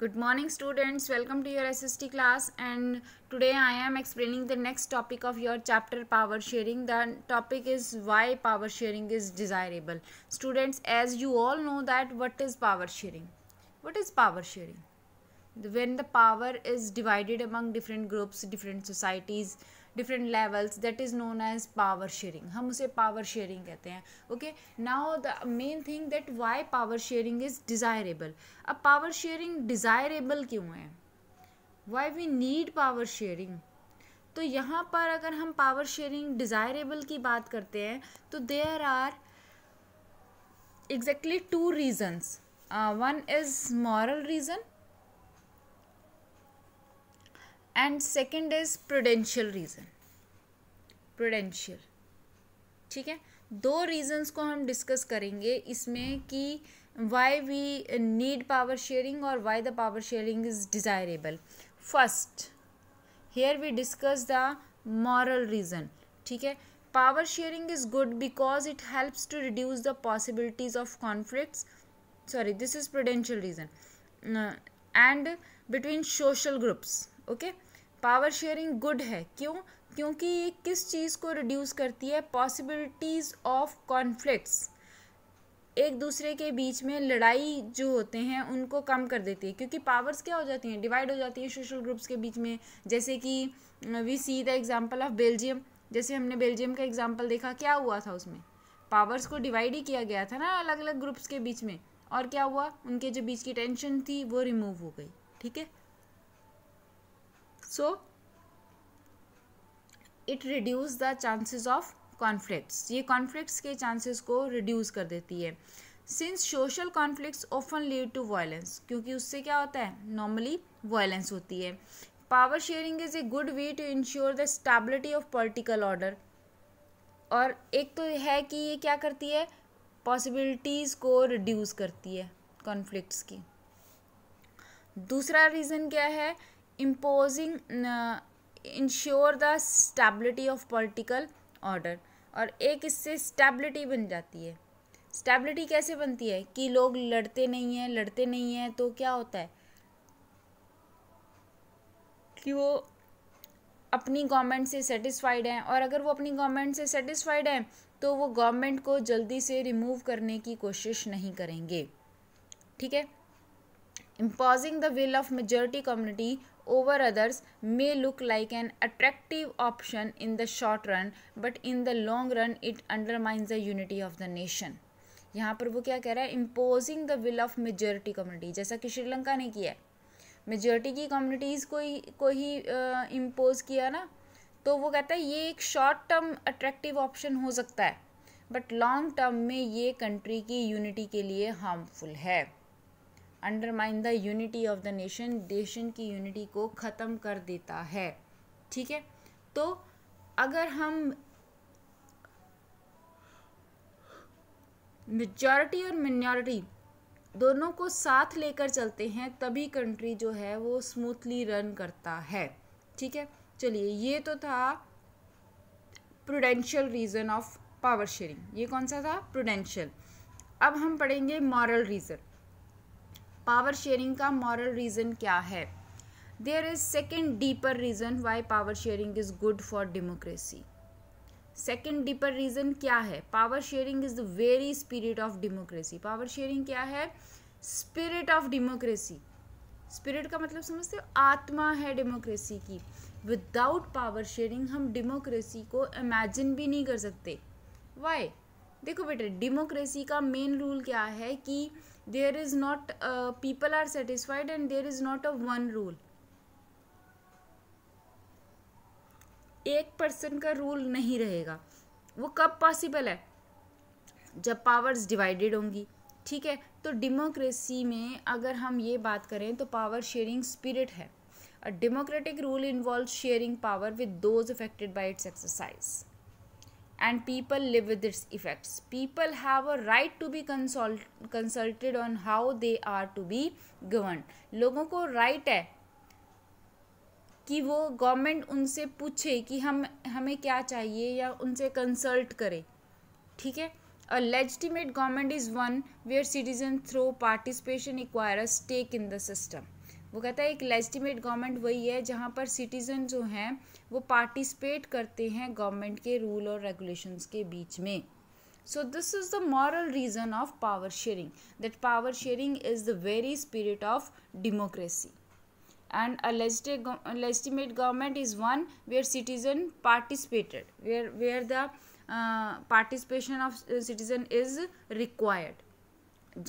good morning students welcome to your sst class and today i am explaining the next topic of your chapter power sharing the topic is why power sharing is desirable students as you all know that what is power sharing what is power sharing when the power is divided among different groups different societies different levels that is known as power sharing हम उसे power sharing कहते हैं okay now the main thing that why power sharing is desirable अब power sharing desirable क्यों है why we need power sharing तो यहाँ पर अगर हम पावर शेयरिंग डिज़ायरेबल की बात करते हैं तो there are exactly two reasons one is moral reason and second is prudential reason prudential ठीक है दो रीजंस को हम डिस्कस करेंगे इसमें कि why we need power sharing और why the power sharing is desirable first here we discuss the moral reason ठीक है power sharing is good because it helps to reduce the possibilities of conflicts sorry this is prudential reason and between social groups okay power sharing good है क्यों क्योंकि ये किस चीज़ को reduce करती है पॉसिबिलिटीज़ ऑफ कॉन्फ्लिक्ट्स एक दूसरे के बीच में लड़ाई जो होते हैं उनको कम कर देती है क्योंकि पावर्स क्या हो जाती हैं डिवाइड हो जाती हैं सोशल ग्रुप्स के बीच में जैसे कि we see the example of Belgium जैसे हमने बेल्जियम का एग्ज़ाम्पल देखा क्या हुआ था उसमें पावर्स को डिवाइड ही किया गया था ना अलग अलग ग्रुप्स के बीच में और क्या हुआ उनके जो बीच की टेंशन थी वो रिमूव हो गई ठीक है so it reduce the chances of conflicts ye conflicts ke chances को reduce कर देती है since social conflicts often lead to violence क्योंकि उससे क्या होता है नॉर्मली वायलेंस होती है power sharing is a good way to ensure the stability of political order और एक तो है कि ये क्या करती है पॉसिबिलिटीज़ को रिड्यूस करती है कॉन्फ्लिक्ट्स की दूसरा रीज़न क्या है imposing ensure the stability of political order और एक इससे स्टेबिलिटी बन जाती है स्टेबिलिटी कैसे बनती है कि लोग लड़ते नहीं हैं लड़ते नहीं हैं तो क्या होता है कि वो अपनी गवर्नमेंट से सेटिस्फाइड हैं और अगर वो अपनी गवर्नमेंट से सेटिस्फाइड हैं तो वो गवर्नमेंट को जल्दी से रिमूव करने की कोशिश नहीं करेंगे ठीक है imposing the will of majority community over others may look like an attractive option in the short run but in the long run it undermines the unity of the nation यहाँ पर वो क्या कह रहा है imposing the will of majority community जैसा कि श्रीलंका ने किया है मेजोरिटी की कम्युनिटीज़ को ही को ही इम्पोज किया ना तो वो कहता है ये एक शॉर्ट टर्म अट्रैक्टिव ऑप्शन हो सकता है बट लॉन्ग टर्म में ये कंट्री की यूनिटी के लिए हार्मफुल है undermine the unity of the nation nation की यूनिटी को ख़त्म कर देता है ठीक है तो अगर हम मेजॉरिटी और मिनॉरिटी दोनों को साथ लेकर चलते हैं तभी कंट्री जो है वो स्मूथली रन करता है ठीक है चलिए ये तो था prudential reason of power sharing ये कौन सा था प्रूडेंशियल अब हम पढ़ेंगे मॉरल रीज़न पावर शेयरिंग का मॉरल रीज़न क्या है there is second deeper reason why power sharing is good for democracy second deeper reason क्या है power sharing is the very spirit of democracy power sharing क्या है spirit of democracy spirit का मतलब समझते हो आत्मा है डेमोक्रेसी की विदाउट पावर शेयरिंग हम डेमोक्रेसी को इमेजिन भी नहीं कर सकते वाई देखो बेटे डेमोक्रेसी का मेन रूल क्या है कि there is not people are satisfied and and is not a one rule एक पर्सन का रूल नहीं रहेगा वो कब पॉसिबल है जब पावर्स डिवाइडेड होंगी ठीक है तो डेमोक्रेसी में अगर हम ये बात करें तो पावर शेयरिंग स्पिरिट है a democratic rule involve sharing power with those affected by its exercise and people live with its effects. People have a right to be consult, consulted on how they are to be governed. लोगों को right है कि वो government उनसे पूछे कि हम हमें क्या चाहिए या उनसे कंसल्ट करे ठीक है A legitimate government is one where citizens through participation acquire a stake in the system. वो कहता है एक लेजिटिमेट गवर्नमेंट वही है जहाँ पर सिटीज़न जो हैं वो पार्टिसिपेट करते हैं गवर्नमेंट के रूल और रेगुलेशंस के बीच में so this is the moral reason of power sharing that power sharing is the very spirit of democracy and a legitimate government is one where citizen participated where where the uh, participation of citizen is required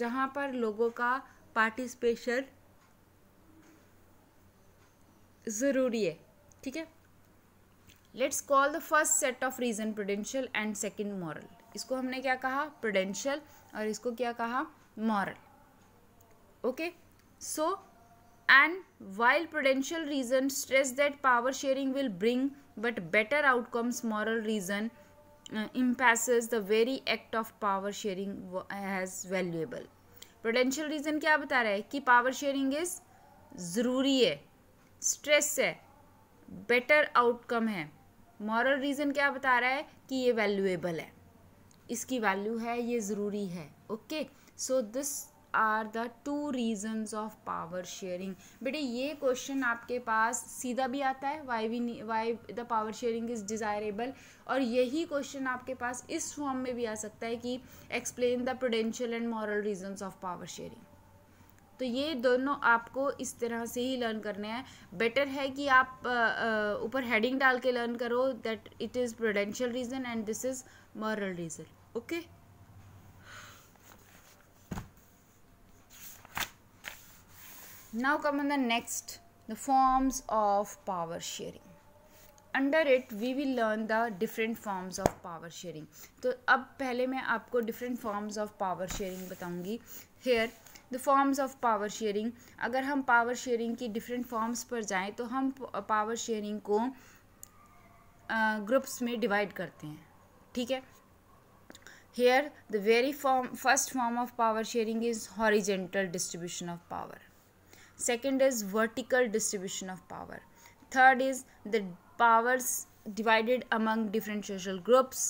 जहाँ पर लोगों का participation ज़रूरी है ठीक है let's call the first set of reason prudential and second moral इसको हमने क्या कहा प्रोडेंशियल और इसको क्या कहा moral okay so and while prudential reason stress that power sharing will bring but better outcomes moral reason emphasises the very act of power sharing has valuable prudential reason क्या बता रहा है कि पावर शेयरिंग इज ज़रूरी है stress है better outcome है moral reason क्या बता रहा है कि ये वैल्यूएबल है इसकी वैल्यू है ये ज़रूरी है okay so this are the two reasons of power sharing बेटे ये क्वेश्चन आपके पास सीधा भी आता है why we why the power sharing is desirable और यही क्वेश्चन आपके पास इस फॉर्म में भी आ सकता है कि explain the prudential and moral reasons of power sharing तो ये दोनों आपको इस तरह से ही लर्न करने हैं बेटर है कि आप ऊपर हेडिंग डाल के लर्न करो that it is prudential reason and this is moral reason okay now come on the next the forms of power sharing under it we will learn the different forms of power sharing तो अब पहले मैं आपको different forms of power sharing बताऊंगी here the forms of power sharing अगर हम power sharing की different forms पर जाएँ तो हम पावर शेयरिंग को ग्रुप्स में डिवाइड करते हैं ठीक है here the very form first form of power sharing is horizontal distribution of power second is vertical distribution of power third is the powers divided among different social groups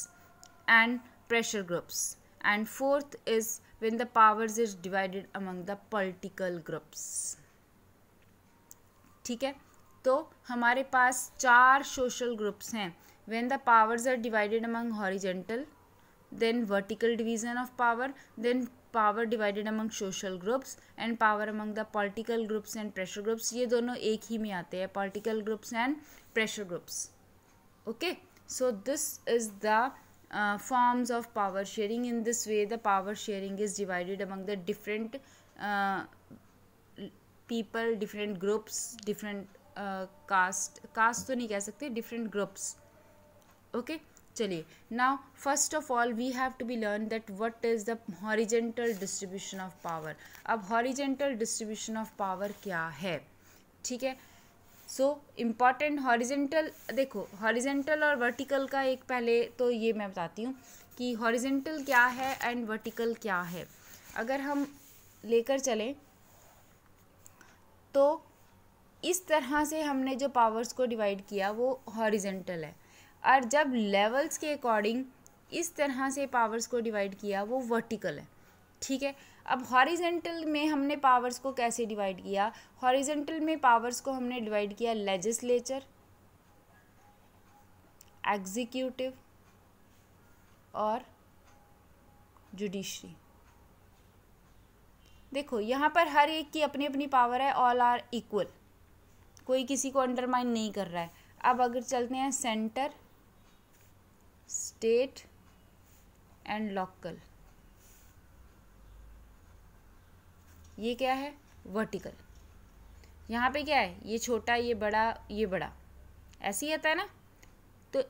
and pressure groups and fourth is when the powers is divided among the political groups ठीक है तो हमारे पास चार social groups हैं when the powers are divided among horizontal then vertical division of power then power divided among social groups and power among the political groups and pressure groups ये दोनों एक ही में आते हैं political groups and pressure groups okay so this is the uh, forms of power sharing in this way the power sharing is divided among the different uh, people different groups different uh, caste caste to nahi keh sakte different groups okay चलिए now first of all we have to be learn that what is the horizontal distribution of power अब horizontal distribution of power क्या है ठीक है so important horizontal देखो horizontal और vertical का एक पहले तो ये मैं बताती हूँ कि हॉरिजेंटल क्या है एंड वर्टिकल क्या है अगर हम लेकर चलें तो इस तरह से हमने जो पावर्स को डिवाइड किया वो हॉरिजेंटल है और जब लेवल्स के अकॉर्डिंग इस तरह से पावर्स को डिवाइड किया वो वर्टिकल है ठीक है अब हॉरिजेंटल में हमने पावर्स को कैसे डिवाइड किया हॉरिजेंटल में पावर्स को हमने डिवाइड किया लेजिस्लेचर एग्जीक्यूटिव और जुडिशरी देखो यहाँ पर हर एक की अपनी अपनी पावर है ऑल आर इक्वल कोई किसी को अंडरमाइन नहीं कर रहा है अब अगर चलते हैं सेंटर स्टेट एंड लोकल ये क्या है वर्टिकल यहाँ पे क्या है ये छोटा ये बड़ा ये बड़ा ऐसे ही आता है ना तो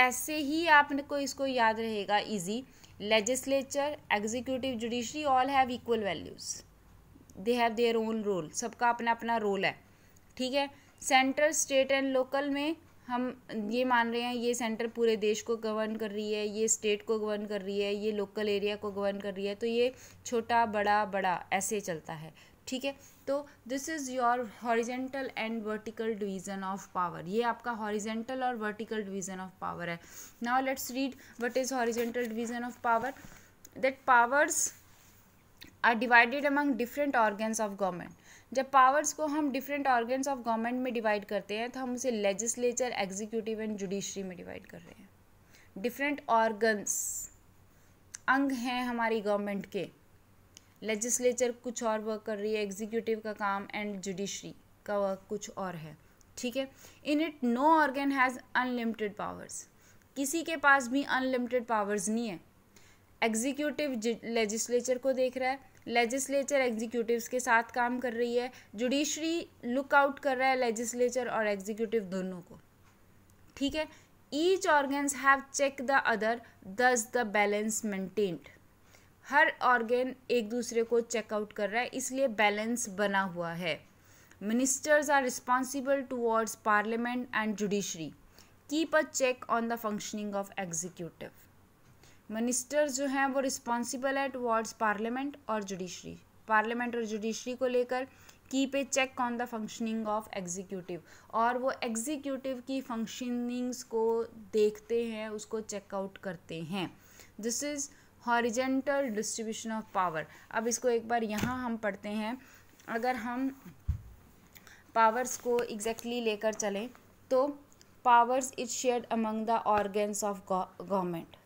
ऐसे ही आपने को इसको याद रहेगा easy legislature executive judiciary all have equal values they have their own role सबका अपना अपना रोल है ठीक है सेंट्रल स्टेट एंड लोकल में हम ये मान रहे हैं ये सेंटर पूरे देश को गवर्न कर रही है ये स्टेट को गवर्न कर रही है ये लोकल एरिया को गवर्न कर रही है तो ये छोटा बड़ा बड़ा ऐसे चलता है ठीक है तो this is your horizontal and vertical division of power ये आपका हॉरिजेंटल और वर्टिकल डिवीज़न ऑफ पावर है now let's read what is horizontal division of power that powers are divided among different organs of government जब powers को हम different organs of government में divide करते हैं तो हम उसे लेजिस्लेचर एग्जीक्यूटिव एंड जुडिशरी में डिवाइड कर रहे हैं डिफरेंट ऑर्गन्स अंग हैं हमारी गवर्नमेंट के लेजिस्लेचर कुछ और वर्क कर रही है एग्जीक्यूटिव का काम एंड जुडिशरी का वर्क कुछ और है ठीक है in it no organ has unlimited powers किसी के पास भी अनलिमिटेड पावर्स नहीं है एग्जीक्यूटिव लेजिस्लेचर को देख रहा है लेजिस्लेचर एग्जीक्यूटिव के साथ काम कर रही है जुडिशरी लुक आउट कर रहा है लेजिस्लेचर और एग्जीक्यूटिव दोनों को ठीक है each organs have check the other thus the balance maintained हर ऑर्गेन एक दूसरे को चेकआउट कर रहा है इसलिए बैलेंस बना हुआ है ministers are responsible towards parliament and judiciary keep a check on the functioning of executive minister जो हैं वो रिस्पॉन्सिबल है टुवर्ड्स पार्लियामेंट और जुडिशरी पार्लियामेंट और जुडिशरी को लेकर की पे check on the functioning of executive और वो एग्जीक्यूटिव की फंक्शनिंग्स को देखते हैं उसको चेकआउट करते हैं this is horizontal distribution of power अब इसको एक बार यहाँ हम पढ़ते हैं अगर हम पावर्स को एग्जैक्टली exactly लेकर चलें तो powers is shared among the organs of government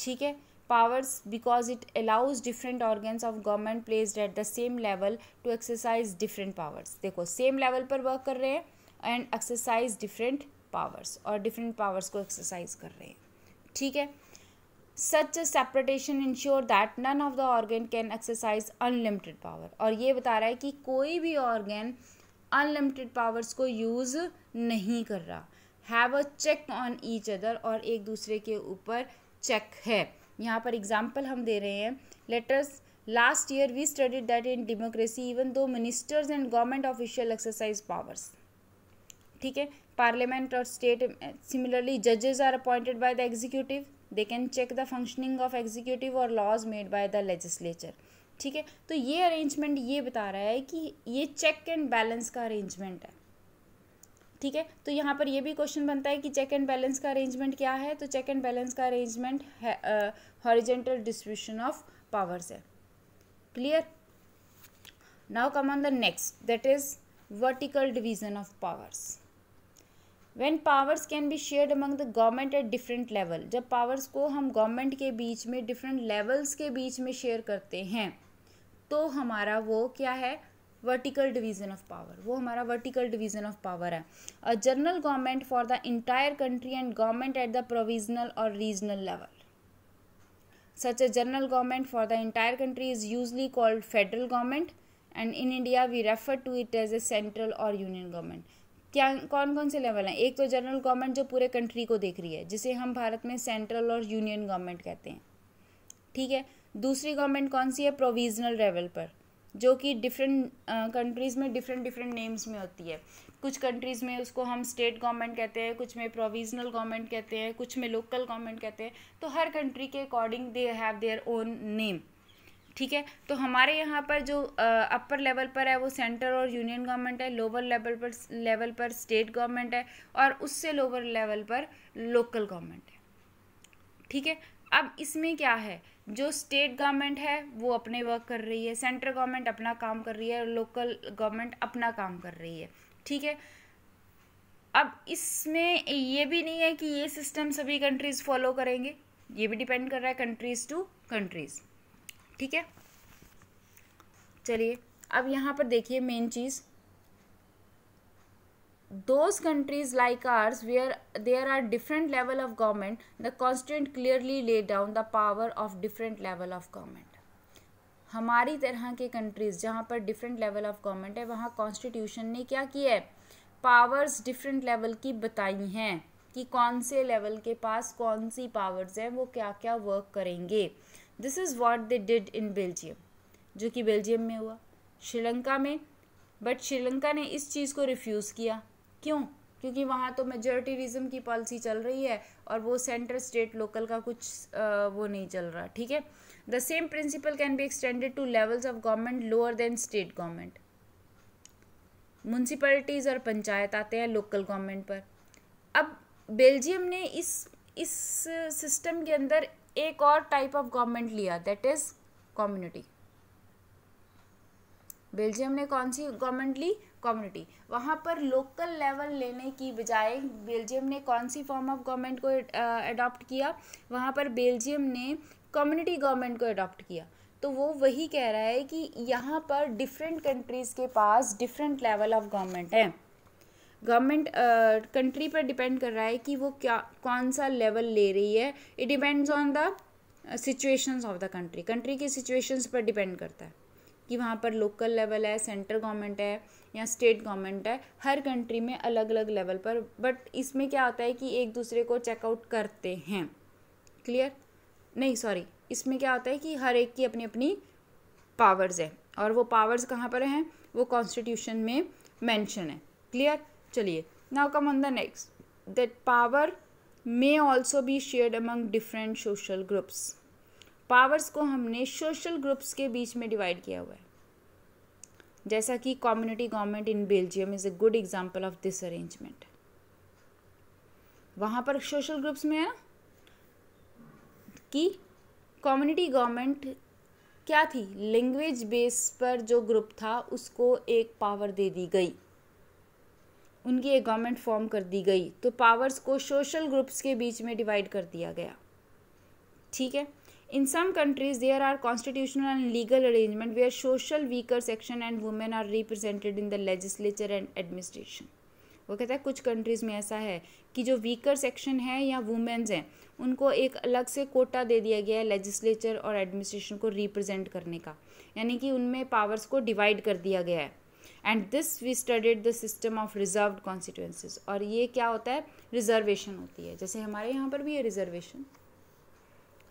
ठीक है powers because it allows different organs of government placed at the same level to exercise different powers देखो सेम लेवल पर वर्क कर रहे हैं एंड एक्सरसाइज डिफरेंट पावर्स और different powers को exercise कर रहे हैं ठीक है such separation ensure that none of the organ can exercise unlimited power और ये बता रहा है कि कोई भी ऑर्गेन अनलिमिटेड पावर्स को यूज नहीं कर रहा have a check on each other और एक दूसरे के ऊपर चेक है यहाँ पर एग्जाम्पल हम दे रहे हैं letters last year we studied that in democracy even though ministers and government official exercise powers ठीक है पार्लियामेंट और स्टेट सिमिलरली जजेज are appointed by the executive they can check the functioning of executive और laws made by the legislature ठीक है तो ये arrangement ये बता रहा है कि ये चेक एंड बैलेंस का अरेंजमेंट है ठीक है तो यहाँ पर यह भी क्वेश्चन बनता है कि चेक एंड बैलेंस का अरेंजमेंट क्या है तो चेक एंड बैलेंस का अरेंजमेंट है हॉरिजेंटल डिस्ट्रीब्यूशन ऑफ पावर्स है clear now come on the next that is vertical division of powers when powers can be shared among the government at different level जब powers को हम government के बीच में different levels के बीच में share करते हैं तो हमारा वो क्या है वर्टिकल डिवीज़न ऑफ पावर वो हमारा वर्टिकल डिवीज़न ऑफ पावर है a general government for the entire country and government at the provincial और regional level such a general government for the entire country is usually called federal government and in India we refer to it as a central और union government क्या कौन कौन से level हैं एक तो general government जो पूरे कंट्री को देख रही है जिसे हम भारत में सेंट्रल और यूनियन गवर्नमेंट कहते हैं ठीक है दूसरी गवर्नमेंट कौन सी है प्रोविजनल लेवल पर जो कि डिफरेंट कंट्रीज़ में डिफरेंट डिफरेंट नेम्स में होती है कुछ कंट्रीज़ में उसको हम स्टेट गवर्नमेंट कहते हैं कुछ में प्रोविजनल गवर्नमेंट कहते हैं कुछ में लोकल गवर्नमेंट कहते हैं तो हर कंट्री के according they have their own name ठीक है तो हमारे यहाँ पर जो अपर लेवल पर है वो सेंटर और यूनियन गवर्नमेंट है लोअर लेवल पर लेवल पर स्टेट गवर्नमेंट है और उससे लोअर लेवल पर लोकल गवर्नमेंट है ठीक है अब इसमें क्या है जो स्टेट गवर्नमेंट है वो अपने वर्क कर रही है सेंट्रल गवर्नमेंट अपना काम कर रही है लोकल गवर्नमेंट अपना काम कर रही है ठीक है अब इसमें ये भी नहीं है कि ये सिस्टम सभी कंट्रीज़ फॉलो करेंगे ये भी डिपेंड कर रहा है कंट्रीज़ टू कंट्रीज़ ठीक है चलिए अब यहाँ पर देखिए मेन चीज़ those countries like ours where there are different level of government the constituent clearly lay down the power of different level of government हमारी तरह के कंट्रीज़ जहाँ पर डिफरेंट लेवल ऑफ गवर्नमेंट है वहाँ कॉन्स्टिट्यूशन ने क्या किया है पावर्स डिफरेंट लेवल की बताई हैं कि कौन से लेवल के पास कौन सी पावर्स हैं वो क्या क्या वर्क करेंगे this is what they did in Belgium जो कि बेल्जियम में हुआ श्रीलंका में बट श्रीलंका ने इस चीज़ को रिफ्यूज़ किया क्यों क्योंकि वहाँ तो मेजोरिटीज़म की पॉलिसी चल रही है और वो सेंटर स्टेट लोकल का कुछ आ, वो नहीं चल रहा ठीक है the same principle can be extended to levels of government lower than state government municipalities और पंचायत आते हैं लोकल गवर्नमेंट पर अब बेल्जियम ने इस इस सिस्टम के अंदर एक और टाइप ऑफ गवर्नमेंट लिया दैट इज़ कम्युनिटी बेल्जियम ने कौन सी गवर्नमेंट ली कम्युनिटी वहाँ पर लोकल लेवल लेने की बजाय बेल्जियम ने कौन सी फॉर्म ऑफ गवर्नमेंट को अडॉप्ट किया वहाँ पर बेल्जियम ने कम्युनिटी गवर्नमेंट को अडॉप्ट किया तो वो वही कह रहा है कि यहाँ पर डिफरेंट कंट्रीज़ के पास डिफरेंट लेवल ऑफ गवर्नमेंट है गवर्नमेंट कंट्री पर डिपेंड कर रहा है कि वो क्या कौन सा लेवल ले रही है it depends on the situations of the country country की सिचुएशंस पर डिपेंड करता है कि वहाँ पर लोकल लेवल है सेंट्रल गवर्नमेंट है या स्टेट गवर्नमेंट है हर कंट्री में अलग अलग लेवल पर बट इसमें क्या होता है कि एक दूसरे को चेकआउट करते हैं क्लियर नहीं सॉरी इसमें क्या होता है कि हर एक की अपनी अपनी पावर्स है और वो पावर्स कहाँ पर हैं वो कॉन्स्टिट्यूशन में मैंशन है क्लियर चलिए now come on the next that power may also be shared among different social groups powers को हमने सोशल ग्रुप्स के बीच में डिवाइड किया हुआ है जैसा कि community government in Belgium is a good example of this arrangement वहाँ पर सोशल ग्रुप्स में है कि कम्युनिटी गवर्नमेंट क्या थी लैंग्वेज बेस पर जो ग्रुप था उसको एक पावर दे दी गई उनकी एक गवर्नमेंट फॉर्म कर दी गई तो पावर्स को सोशल ग्रुप्स के बीच में डिवाइड कर दिया गया ठीक है in some countries there are constitutional and legal arrangement where social weaker section and women are represented in the legislature and administration वो कहता है कुछ कंट्रीज़ में ऐसा है कि जो वीकर सेक्शन है या वुमेन्स हैं उनको एक अलग से कोटा दे दिया गया है लेजिस्लेचर और एडमिनिस्ट्रेशन को रिप्रेजेंट करने का यानी कि उनमें पावर्स को डिवाइड कर दिया गया है and this we studied the system of reserve constituencies और ये क्या होता है रिजर्वेशन होती है जैसे हमारे यहाँ पर भी है रिजर्वेशन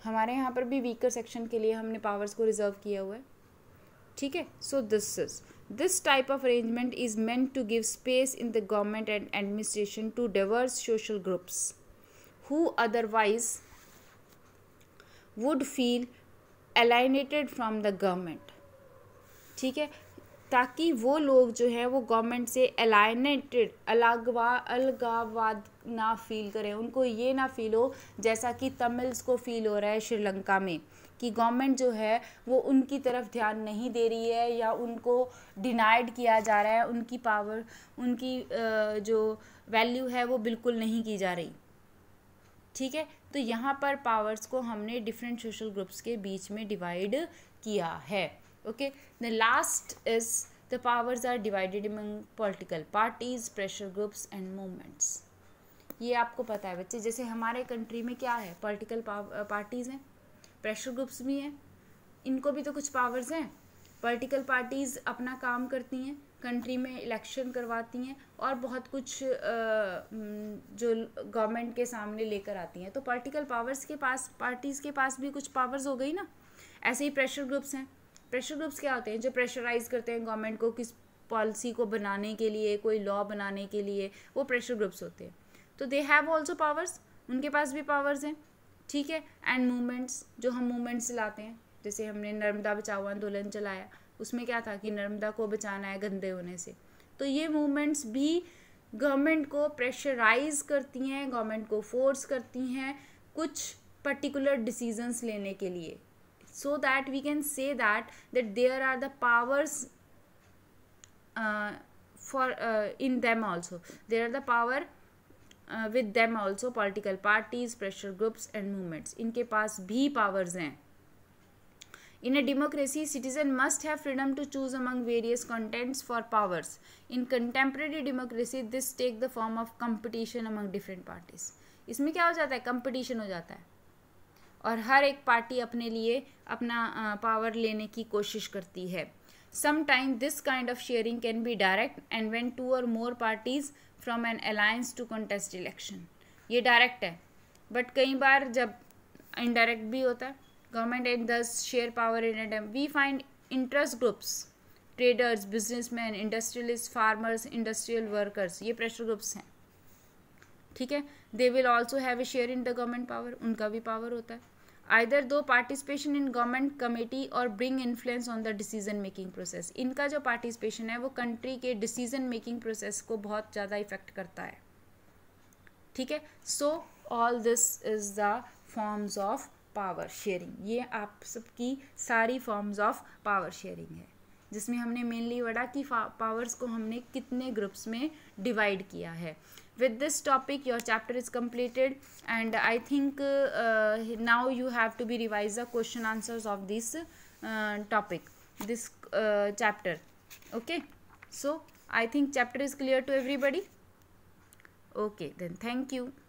हमारे यहाँ पर भी वीकर सेक्शन के लिए हमने पावर्स को रिजर्व किया हुआ है ठीक है so this is this type of arrangement is meant to give space in the government and administration to diverse social groups who otherwise would feel alienated from the government ठीक है ताकि वो लोग जो हैं वो गवर्नमेंट से अलाइनेटेड अलगवा अलगावाद ना फील करें उनको ये ना फील हो जैसा कि तमिल्स को फील हो रहा है श्रीलंका में कि गवर्नमेंट जो है वो उनकी तरफ ध्यान नहीं दे रही है या उनको डिनाइड किया जा रहा है उनकी पावर उनकी जो वैल्यू है वो बिल्कुल नहीं की जा रही ठीक है तो यहाँ पर पावर्स को हमने डिफरेंट सोशल ग्रुप्स के बीच में डिवाइड किया है okay the last is the powers are divided among political parties pressure groups and movements ये आपको पता है बच्चे जैसे हमारे कंट्री में क्या है पॉलिटिकल पार्टीज़ हैं प्रेशर ग्रुप्स भी हैं इनको भी तो कुछ पावर्स हैं पॉलिटिकल पार्टीज़ अपना काम करती हैं कंट्री में इलेक्शन करवाती हैं और बहुत कुछ जो गवर्नमेंट के सामने लेकर आती हैं तो पॉलिटिकल पावर्स के पास पार्टीज़ के पास भी कुछ पावर्स हो गई ना ऐसे ही प्रेशर ग्रुप्स हैं प्रेशर ग्रुप्स क्या होते हैं जो प्रेशराइज करते हैं गवर्नमेंट को किस पॉलिसी को बनाने के लिए कोई लॉ बनाने के लिए वो प्रेशर ग्रुप्स होते हैं तो दे हैव ऑल्सो पावर्स उनके पास भी पावर्स हैं ठीक है एंड मूवमेंट्स जो हम मूवमेंट्स चलाते हैं जैसे हमने नर्मदा बचाओ आंदोलन चलाया उसमें क्या था कि नर्मदा को बचाना है गंदे होने से तो ये मूवमेंट्स भी गवर्नमेंट को प्रेशराइज करती हैं गवर्नमेंट को फोर्स करती हैं कुछ पर्टिकुलर डिसीजंस लेने के लिए so that we can say that that there are the powers uh, for uh, in them also there are the power uh, with them also political parties pressure groups and movements इनके पास भी powers हैं In a democracy, citizen must have freedom to choose among various contents for powers. In contemporary democracy, this take the form of competition among different parties. इसमें क्या हो जाता है competition हो जाता है और हर एक पार्टी अपने लिए अपना पावर लेने की कोशिश करती है sometime this kind of sharing can be direct and when two और more parties from an alliance to contest election ये डायरेक्ट है बट कई बार जब इनडायरेक्ट भी होता है government and thus share power in and we find interest groups traders businessman industrialist farmers industrial workers ये प्रेशर ग्रुप्स हैं ठीक है they will also have a share in the government power उनका भी पावर होता है either through participation in government committee और bring influence on the decision making process इनका जो पार्टिसिपेशन है वो कंट्री के डिसीजन मेकिंग प्रोसेस को बहुत ज़्यादा इफेक्ट करता है ठीक है so all this is the forms of power sharing ये आप सबकी सारी फॉर्म्स ऑफ पावर शेयरिंग है जिसमें हमने मेनली वड़ा कि पावर्स को हमने कितने ग्रुप्स में डिवाइड किया है with this topic your chapter is completed and i think uh, now you have to be revise the question answers of this uh, topic this uh, chapter okay so i think chapter is clear to everybody okay then thank you